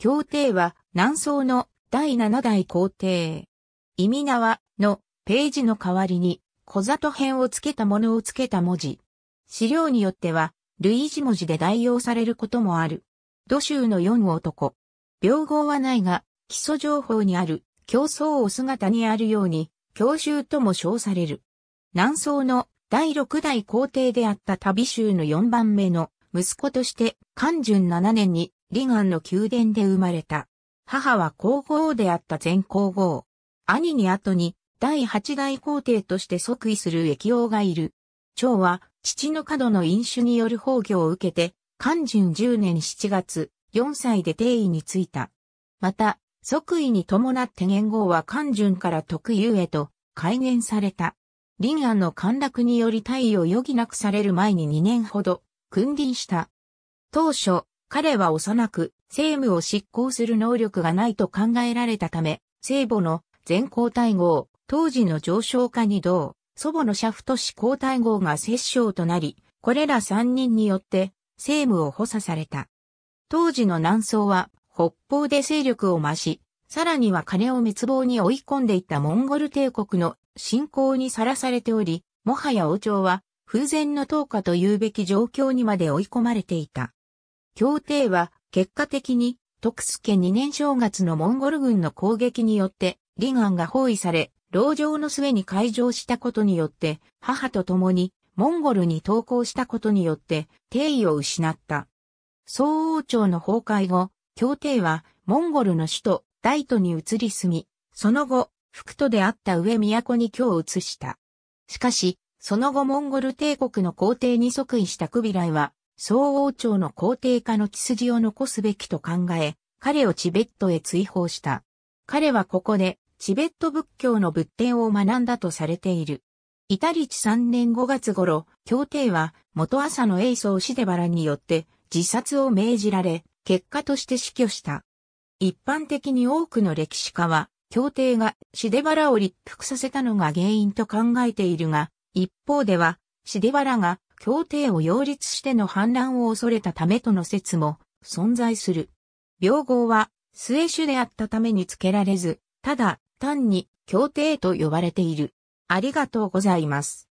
協定は南宋の第七代皇帝。意味縄のページの代わりに小里編をつけたものをつけた文字。資料によっては類似文字で代用されることもある。土州の四男。病号はないが、基礎情報にある競争を姿にあるように、教習とも称される。南宋の第六代皇帝であった旅州の四番目の息子として、漢順七年にリガンの宮殿で生まれた。母は皇后であった前皇后。兄に後に第八代皇帝として即位する液王がいる。長は父の角の飲酒による崩御を受けて、漢淳10年7月、4歳で帝位に就いた。また、即位に伴って元号は漢淳から特有へと改元された。臨安の陥落により退位を余儀なくされる前に2年ほど、君臨した。当初、彼は幼く、政務を執行する能力がないと考えられたため、聖母の全皇太后、当時の上昇下に同、祖母のシャフト氏皇太后が摂政となり、これら3人によって政務を補佐された。当時の南宋は北方で勢力を増し、さらには金を滅亡に追い込んでいったモンゴル帝国の侵攻にさらされており、もはや王朝は風前の投下というべき状況にまで追い込まれていた。協定は結果的に徳助2年正月のモンゴル軍の攻撃によって、離岸が包囲され、牢城の末に開城したことによって、母と共にモンゴルに投降したことによって、定位を失った。宋王朝の崩壊後、協定はモンゴルの首都大都に移り住み、その後、副都であった上都に居を移した。しかし、その後モンゴル帝国の皇帝に即位したクビライは、総王朝の皇帝化の血筋を残すべきと考え、彼をチベットへ追放した。彼はここで、チベット仏教の仏典を学んだとされている。イタリチ3年5月頃、協定は元朝の英宗シデバラによって自殺を命じられ、結果として死去した。一般的に多くの歴史家は、協定がシデバラを立腹させたのが原因と考えているが、一方では、シデバラが協定を擁立しての反乱を恐れたためとの説も存在する。病号は末種であったために付けられず、ただ単に協定と呼ばれている。ありがとうございます。